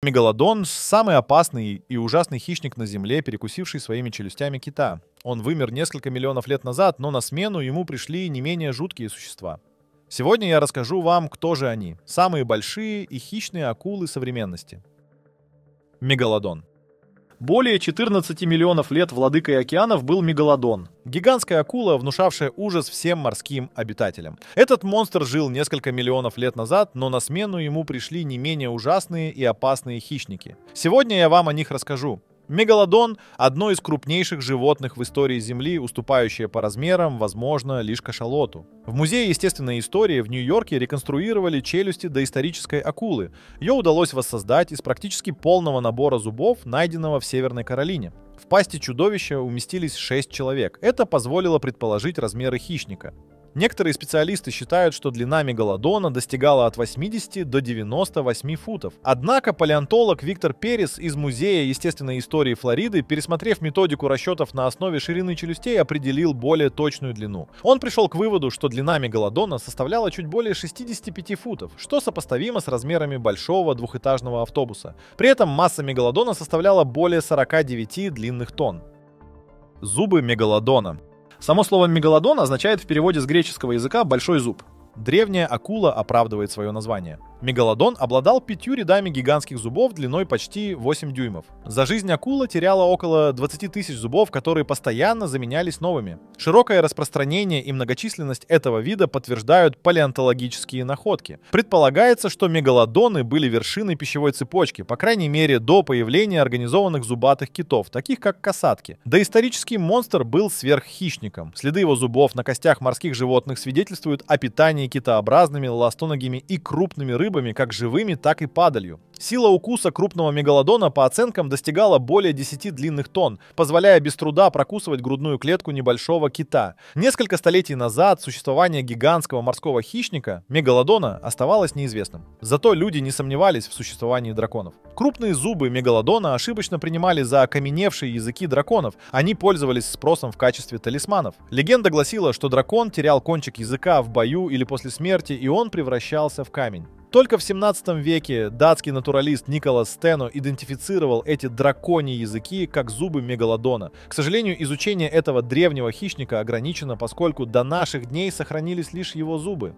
Мегалодон – самый опасный и ужасный хищник на Земле, перекусивший своими челюстями кита. Он вымер несколько миллионов лет назад, но на смену ему пришли не менее жуткие существа. Сегодня я расскажу вам, кто же они – самые большие и хищные акулы современности. Мегалодон. Более 14 миллионов лет владыкой океанов был мегалодон. Гигантская акула, внушавшая ужас всем морским обитателям. Этот монстр жил несколько миллионов лет назад, но на смену ему пришли не менее ужасные и опасные хищники. Сегодня я вам о них расскажу. Мегалодон – одно из крупнейших животных в истории Земли, уступающее по размерам, возможно, лишь кашалоту. В Музее естественной истории в Нью-Йорке реконструировали челюсти доисторической акулы. Ее удалось воссоздать из практически полного набора зубов, найденного в Северной Каролине. В пасти чудовища уместились 6 человек. Это позволило предположить размеры хищника. Некоторые специалисты считают, что длина мегалодона достигала от 80 до 98 футов. Однако палеонтолог Виктор Перес из Музея естественной истории Флориды, пересмотрев методику расчетов на основе ширины челюстей, определил более точную длину. Он пришел к выводу, что длина мегалодона составляла чуть более 65 футов, что сопоставимо с размерами большого двухэтажного автобуса. При этом масса мегалодона составляла более 49 длинных тонн. Зубы мегалодона Само слово «мегалодон» означает в переводе с греческого языка «большой зуб». Древняя акула оправдывает свое название. Мегалодон обладал пятью рядами гигантских зубов длиной почти 8 дюймов. За жизнь акула теряла около 20 тысяч зубов, которые постоянно заменялись новыми. Широкое распространение и многочисленность этого вида подтверждают палеонтологические находки. Предполагается, что мегалодоны были вершиной пищевой цепочки, по крайней мере до появления организованных зубатых китов, таких как касатки. Доисторический монстр был сверххищником. Следы его зубов на костях морских животных свидетельствуют о питании китообразными, ластоногими и крупными рыбами рыбами, как живыми, так и падалью. Сила укуса крупного мегалодона по оценкам достигала более 10 длинных тонн, позволяя без труда прокусывать грудную клетку небольшого кита. Несколько столетий назад существование гигантского морского хищника, мегалодона, оставалось неизвестным. Зато люди не сомневались в существовании драконов. Крупные зубы мегалодона ошибочно принимали за окаменевшие языки драконов, они пользовались спросом в качестве талисманов. Легенда гласила, что дракон терял кончик языка в бою или после смерти, и он превращался в камень. Только в 17 веке датский натуралист Николас Стено идентифицировал эти драконьи языки как зубы мегалодона. К сожалению, изучение этого древнего хищника ограничено, поскольку до наших дней сохранились лишь его зубы.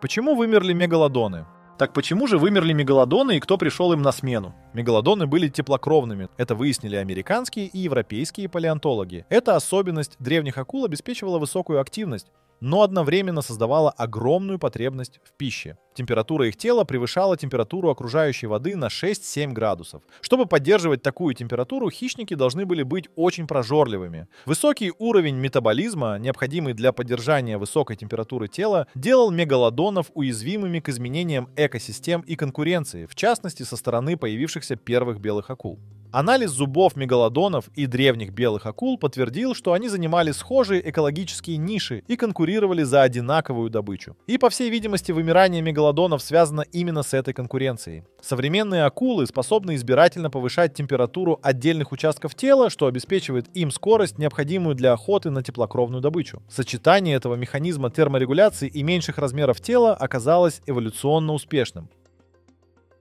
Почему вымерли мегалодоны? Так почему же вымерли мегалодоны и кто пришел им на смену? Мегалодоны были теплокровными. Это выяснили американские и европейские палеонтологи. Эта особенность древних акул обеспечивала высокую активность но одновременно создавала огромную потребность в пище. Температура их тела превышала температуру окружающей воды на 6-7 градусов. Чтобы поддерживать такую температуру, хищники должны были быть очень прожорливыми. Высокий уровень метаболизма, необходимый для поддержания высокой температуры тела, делал мегалодонов уязвимыми к изменениям экосистем и конкуренции, в частности со стороны появившихся первых белых акул. Анализ зубов мегалодонов и древних белых акул подтвердил, что они занимали схожие экологические ниши и конкурировали за одинаковую добычу. И, по всей видимости, вымирание мегалодонов связано именно с этой конкуренцией. Современные акулы способны избирательно повышать температуру отдельных участков тела, что обеспечивает им скорость, необходимую для охоты на теплокровную добычу. Сочетание этого механизма терморегуляции и меньших размеров тела оказалось эволюционно успешным.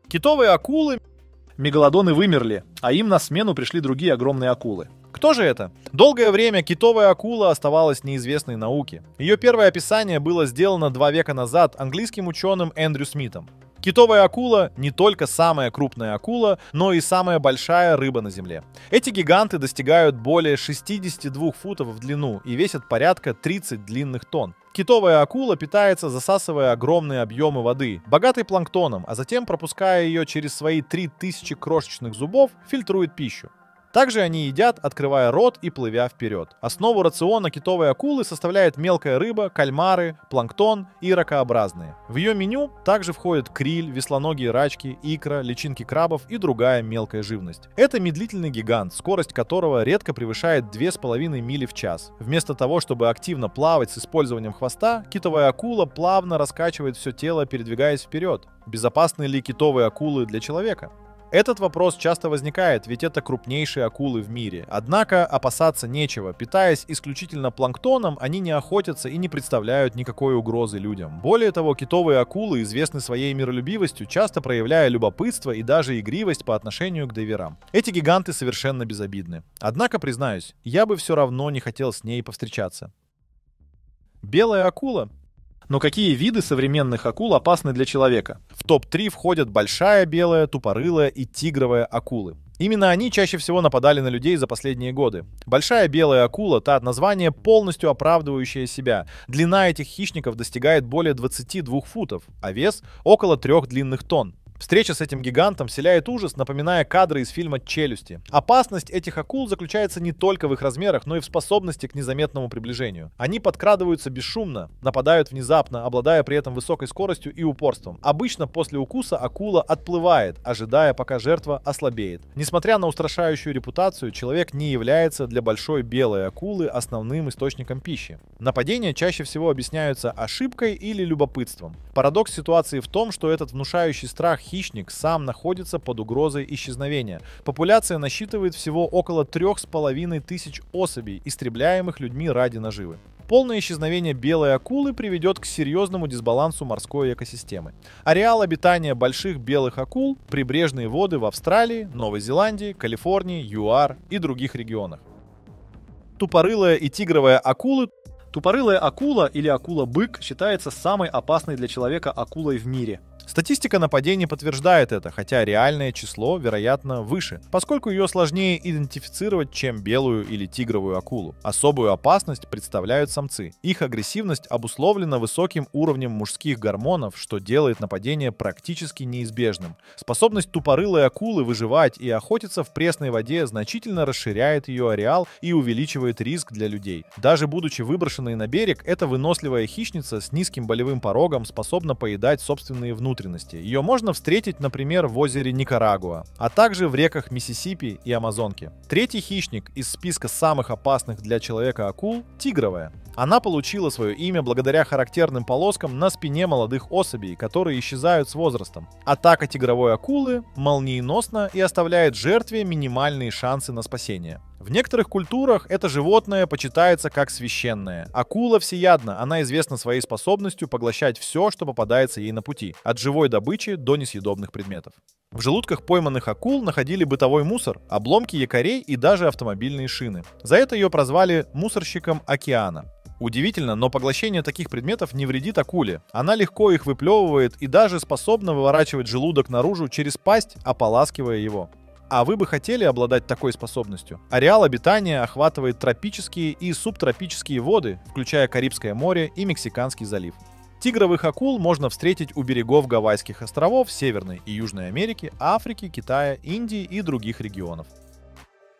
Китовые акулы мегалодоны вымерли, а им на смену пришли другие огромные акулы. Кто же это? Долгое время китовая акула оставалась неизвестной науке. Ее первое описание было сделано два века назад английским ученым Эндрю Смитом. Китовая акула не только самая крупная акула, но и самая большая рыба на Земле. Эти гиганты достигают более 62 футов в длину и весят порядка 30 длинных тонн. Китовая акула питается, засасывая огромные объемы воды, богатой планктоном, а затем, пропуская ее через свои 3000 крошечных зубов, фильтрует пищу. Также они едят, открывая рот и плывя вперед. Основу рациона китовой акулы составляет мелкая рыба, кальмары, планктон и ракообразные. В ее меню также входят криль, веслоногие рачки, икра, личинки крабов и другая мелкая живность. Это медлительный гигант, скорость которого редко превышает 2,5 мили в час. Вместо того, чтобы активно плавать с использованием хвоста, китовая акула плавно раскачивает все тело, передвигаясь вперед. Безопасны ли китовые акулы для человека? Этот вопрос часто возникает, ведь это крупнейшие акулы в мире. Однако опасаться нечего. Питаясь исключительно планктоном, они не охотятся и не представляют никакой угрозы людям. Более того, китовые акулы известны своей миролюбивостью, часто проявляя любопытство и даже игривость по отношению к дайверам. Эти гиганты совершенно безобидны. Однако, признаюсь, я бы все равно не хотел с ней повстречаться. Белая акула но какие виды современных акул опасны для человека? В топ-3 входят большая белая, тупорылая и тигровая акулы. Именно они чаще всего нападали на людей за последние годы. Большая белая акула, та от названия, полностью оправдывающая себя. Длина этих хищников достигает более 22 футов, а вес около трех длинных тонн. Встреча с этим гигантом вселяет ужас, напоминая кадры из фильма «Челюсти». Опасность этих акул заключается не только в их размерах, но и в способности к незаметному приближению. Они подкрадываются бесшумно, нападают внезапно, обладая при этом высокой скоростью и упорством. Обычно после укуса акула отплывает, ожидая, пока жертва ослабеет. Несмотря на устрашающую репутацию, человек не является для большой белой акулы основным источником пищи. Нападения чаще всего объясняются ошибкой или любопытством. Парадокс ситуации в том, что этот внушающий страх хищник сам находится под угрозой исчезновения. Популяция насчитывает всего около трех с половиной тысяч особей, истребляемых людьми ради наживы. Полное исчезновение белой акулы приведет к серьезному дисбалансу морской экосистемы. Ареал обитания больших белых акул – прибрежные воды в Австралии, Новой Зеландии, Калифорнии, ЮАР и других регионах. Тупорылая и тигровая акулы Тупорылая акула или акула-бык считается самой опасной для человека акулой в мире. Статистика нападений подтверждает это, хотя реальное число, вероятно, выше, поскольку ее сложнее идентифицировать, чем белую или тигровую акулу. Особую опасность представляют самцы. Их агрессивность обусловлена высоким уровнем мужских гормонов, что делает нападение практически неизбежным. Способность тупорылой акулы выживать и охотиться в пресной воде значительно расширяет ее ареал и увеличивает риск для людей. Даже будучи выброшенной на берег, эта выносливая хищница с низким болевым порогом способна поедать собственные внутренние внутренности. Ее можно встретить, например, в озере Никарагуа, а также в реках Миссисипи и Амазонки. Третий хищник из списка самых опасных для человека акул – тигровая. Она получила свое имя благодаря характерным полоскам на спине молодых особей, которые исчезают с возрастом. Атака тигровой акулы молниеносна и оставляет жертве минимальные шансы на спасение. В некоторых культурах это животное почитается как священное. Акула всеядна, она известна своей способностью поглощать все, что попадается ей на пути, от живой добычи до несъедобных предметов. В желудках пойманных акул находили бытовой мусор, обломки якорей и даже автомобильные шины. За это ее прозвали мусорщиком океана. Удивительно, но поглощение таких предметов не вредит акуле. Она легко их выплевывает и даже способна выворачивать желудок наружу через пасть, ополаскивая его. А вы бы хотели обладать такой способностью? Ареал обитания охватывает тропические и субтропические воды, включая Карибское море и Мексиканский залив. Тигровых акул можно встретить у берегов Гавайских островов, Северной и Южной Америки, Африки, Китая, Индии и других регионов.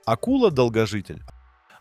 Акула-долгожитель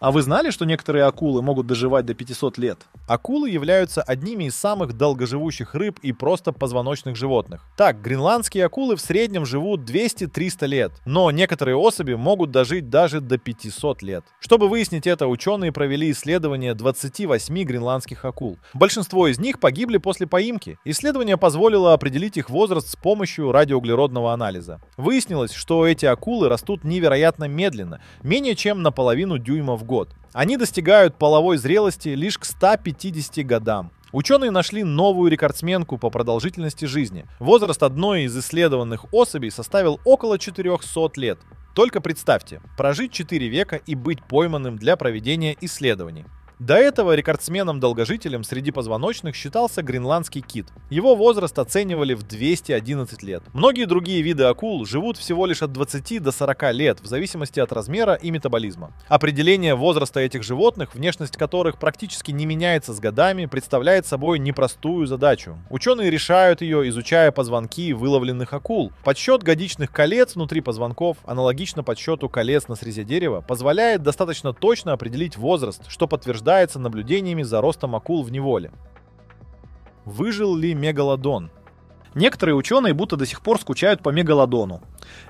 а вы знали, что некоторые акулы могут доживать до 500 лет? Акулы являются одними из самых долгоживущих рыб и просто позвоночных животных. Так, гренландские акулы в среднем живут 200-300 лет, но некоторые особи могут дожить даже до 500 лет. Чтобы выяснить это, ученые провели исследование 28 гренландских акул. Большинство из них погибли после поимки. Исследование позволило определить их возраст с помощью радиоуглеродного анализа. Выяснилось, что эти акулы растут невероятно медленно, менее чем на половину дюйма в год. Они достигают половой зрелости лишь к 150 годам. Ученые нашли новую рекордсменку по продолжительности жизни. Возраст одной из исследованных особей составил около 400 лет. Только представьте, прожить 4 века и быть пойманным для проведения исследований. До этого рекордсменом-долгожителем среди позвоночных считался гренландский кит. Его возраст оценивали в 211 лет. Многие другие виды акул живут всего лишь от 20 до 40 лет, в зависимости от размера и метаболизма. Определение возраста этих животных, внешность которых практически не меняется с годами, представляет собой непростую задачу. Ученые решают ее, изучая позвонки выловленных акул. Подсчет годичных колец внутри позвонков, аналогично подсчету колец на срезе дерева, позволяет достаточно точно определить возраст, что подтверждает сопровождается наблюдениями за ростом акул в неволе. Выжил ли мегалодон? Некоторые ученые будто до сих пор скучают по мегалодону,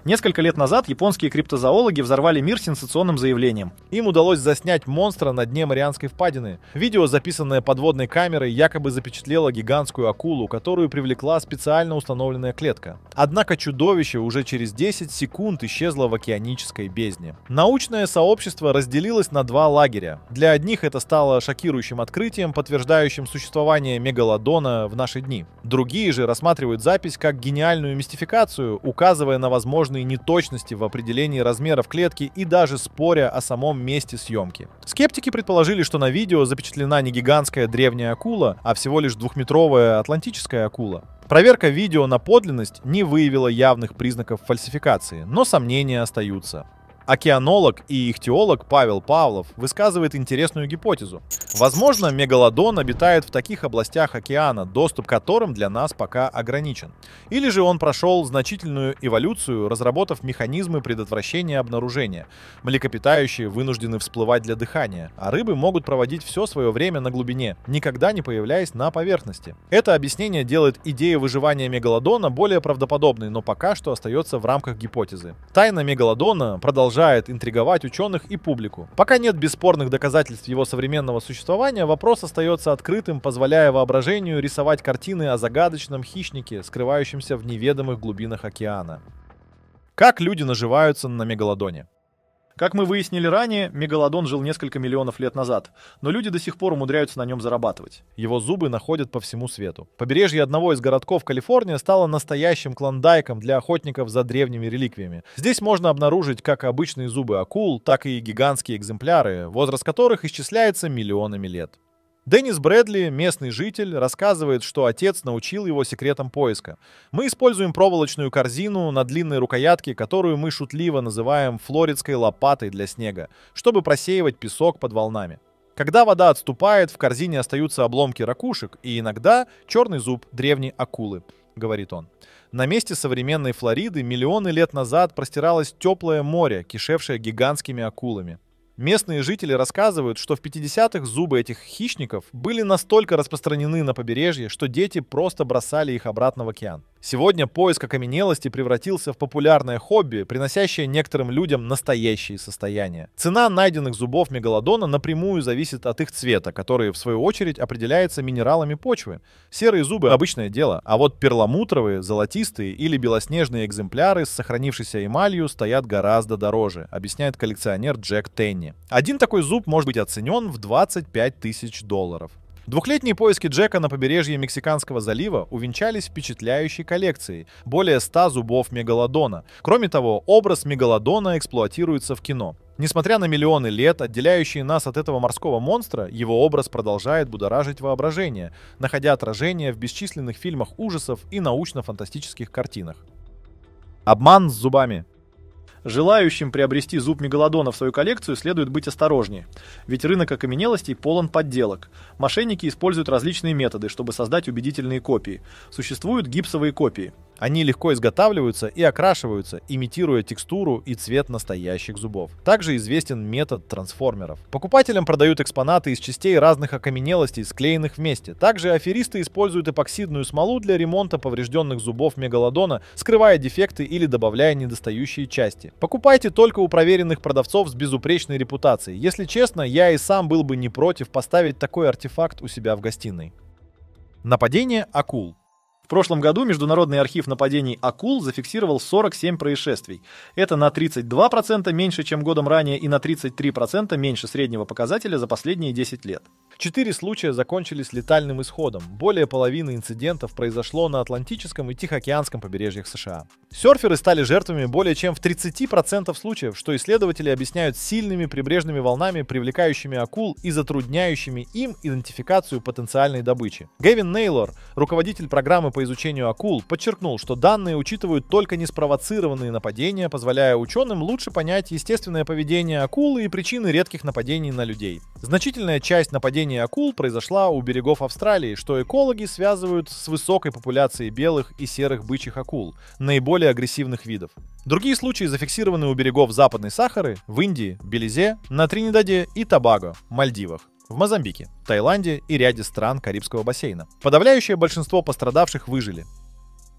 Несколько лет назад японские криптозоологи взорвали мир сенсационным заявлением. Им удалось заснять монстра на дне Марианской впадины. Видео, записанное подводной камерой, якобы запечатлело гигантскую акулу, которую привлекла специально установленная клетка. Однако чудовище уже через 10 секунд исчезло в океанической бездне. Научное сообщество разделилось на два лагеря. Для одних это стало шокирующим открытием, подтверждающим существование мегалодона в наши дни. Другие же рассматривают запись как гениальную мистификацию, указывая на возможность возможные неточности в определении размеров клетки и даже споря о самом месте съемки. Скептики предположили, что на видео запечатлена не гигантская древняя акула, а всего лишь двухметровая атлантическая акула. Проверка видео на подлинность не выявила явных признаков фальсификации, но сомнения остаются. Океанолог и ихтиолог Павел Павлов высказывает интересную гипотезу. Возможно, мегалодон обитает в таких областях океана, доступ к которым для нас пока ограничен. Или же он прошел значительную эволюцию, разработав механизмы предотвращения обнаружения. Млекопитающие вынуждены всплывать для дыхания, а рыбы могут проводить все свое время на глубине, никогда не появляясь на поверхности. Это объяснение делает идею выживания мегалодона более правдоподобной, но пока что остается в рамках гипотезы. Тайна мегалодона продолжается продолжает интриговать ученых и публику. Пока нет бесспорных доказательств его современного существования, вопрос остается открытым, позволяя воображению рисовать картины о загадочном хищнике, скрывающемся в неведомых глубинах океана. Как люди наживаются на мегалодоне? Как мы выяснили ранее, мегалодон жил несколько миллионов лет назад, но люди до сих пор умудряются на нем зарабатывать. Его зубы находят по всему свету. Побережье одного из городков Калифорния стало настоящим клондайком для охотников за древними реликвиями. Здесь можно обнаружить как обычные зубы акул, так и гигантские экземпляры, возраст которых исчисляется миллионами лет. Деннис Брэдли, местный житель, рассказывает, что отец научил его секретам поиска. Мы используем проволочную корзину на длинной рукоятке, которую мы шутливо называем флоридской лопатой для снега, чтобы просеивать песок под волнами. Когда вода отступает, в корзине остаются обломки ракушек и иногда черный зуб древней акулы, говорит он. На месте современной Флориды миллионы лет назад простиралось теплое море, кишевшее гигантскими акулами. Местные жители рассказывают, что в 50-х зубы этих хищников были настолько распространены на побережье, что дети просто бросали их обратно в океан. Сегодня поиск окаменелости превратился в популярное хобби, приносящее некоторым людям настоящие состояния. Цена найденных зубов мегалодона напрямую зависит от их цвета, который в свою очередь определяется минералами почвы. Серые зубы – обычное дело, а вот перламутровые, золотистые или белоснежные экземпляры с сохранившейся эмалью стоят гораздо дороже, объясняет коллекционер Джек Тенни. Один такой зуб может быть оценен в 25 тысяч долларов. Двухлетние поиски Джека на побережье Мексиканского залива увенчались впечатляющей коллекцией – более 100 зубов мегалодона. Кроме того, образ мегалодона эксплуатируется в кино. Несмотря на миллионы лет, отделяющие нас от этого морского монстра, его образ продолжает будоражить воображение, находя отражение в бесчисленных фильмах ужасов и научно-фантастических картинах. Обман с зубами – Желающим приобрести зуб мегалодона в свою коллекцию следует быть осторожнее, ведь рынок окаменелостей полон подделок. Мошенники используют различные методы, чтобы создать убедительные копии. Существуют гипсовые копии – они легко изготавливаются и окрашиваются, имитируя текстуру и цвет настоящих зубов. Также известен метод трансформеров. Покупателям продают экспонаты из частей разных окаменелостей, склеенных вместе. Также аферисты используют эпоксидную смолу для ремонта поврежденных зубов мегалодона, скрывая дефекты или добавляя недостающие части. Покупайте только у проверенных продавцов с безупречной репутацией. Если честно, я и сам был бы не против поставить такой артефакт у себя в гостиной. Нападение акул. В прошлом году Международный архив нападений акул зафиксировал 47 происшествий. Это на 32% меньше, чем годом ранее, и на 33% меньше среднего показателя за последние 10 лет. Четыре случая закончились летальным исходом. Более половины инцидентов произошло на Атлантическом и Тихоокеанском побережьях США. Серферы стали жертвами более чем в 30% случаев, что исследователи объясняют сильными прибрежными волнами, привлекающими акул и затрудняющими им идентификацию потенциальной добычи. Гэвин Нейлор, руководитель программы по изучению акул, подчеркнул, что данные учитывают только неспровоцированные нападения, позволяя ученым лучше понять естественное поведение акулы и причины редких нападений на людей. Значительная часть нападений Исчезновение акул произошла у берегов Австралии, что экологи связывают с высокой популяцией белых и серых бычьих акул, наиболее агрессивных видов. Другие случаи зафиксированы у берегов Западной Сахары, в Индии, Белизе, на Тринидаде и Тобаго, Мальдивах в Мозамбике, Таиланде и ряде стран Карибского бассейна. Подавляющее большинство пострадавших выжили.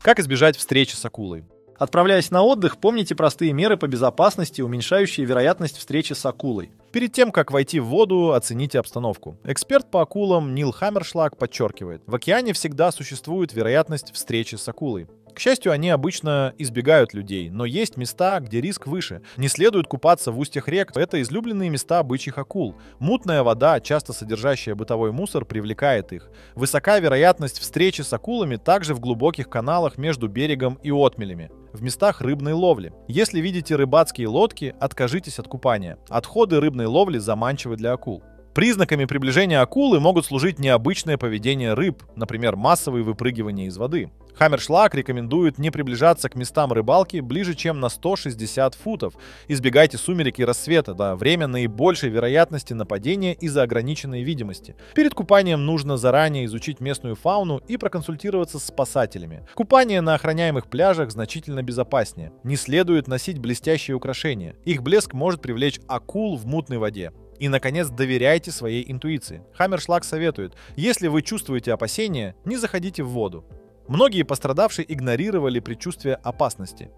Как избежать встречи с акулой? Отправляясь на отдых, помните простые меры по безопасности, уменьшающие вероятность встречи с акулой. Перед тем, как войти в воду, оцените обстановку. Эксперт по акулам Нил Хаммершлаг подчеркивает, в океане всегда существует вероятность встречи с акулой. К счастью, они обычно избегают людей, но есть места, где риск выше. Не следует купаться в устьях рек, это излюбленные места бычьих акул. Мутная вода, часто содержащая бытовой мусор, привлекает их. Высока вероятность встречи с акулами также в глубоких каналах между берегом и отмелями в местах рыбной ловли. Если видите рыбацкие лодки, откажитесь от купания. Отходы рыбной ловли заманчивы для акул. Признаками приближения акулы могут служить необычное поведение рыб, например, массовые выпрыгивания из воды. Хаммершлаг рекомендует не приближаться к местам рыбалки ближе, чем на 160 футов. Избегайте сумерек и рассвета да, время наибольшей вероятности нападения из-за ограниченной видимости. Перед купанием нужно заранее изучить местную фауну и проконсультироваться с спасателями. Купание на охраняемых пляжах значительно безопаснее. Не следует носить блестящие украшения. Их блеск может привлечь акул в мутной воде. И, наконец, доверяйте своей интуиции. Хаммершлаг советует, если вы чувствуете опасения, не заходите в воду. Многие пострадавшие игнорировали предчувствие опасности.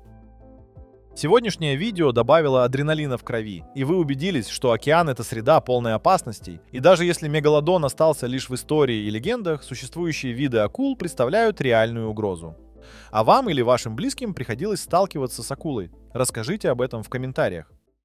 Сегодняшнее видео добавило адреналина в крови, и вы убедились, что океан — это среда полной опасностей, и даже если мегалодон остался лишь в истории и легендах, существующие виды акул представляют реальную угрозу. А вам или вашим близким приходилось сталкиваться с акулой? Расскажите об этом в комментариях.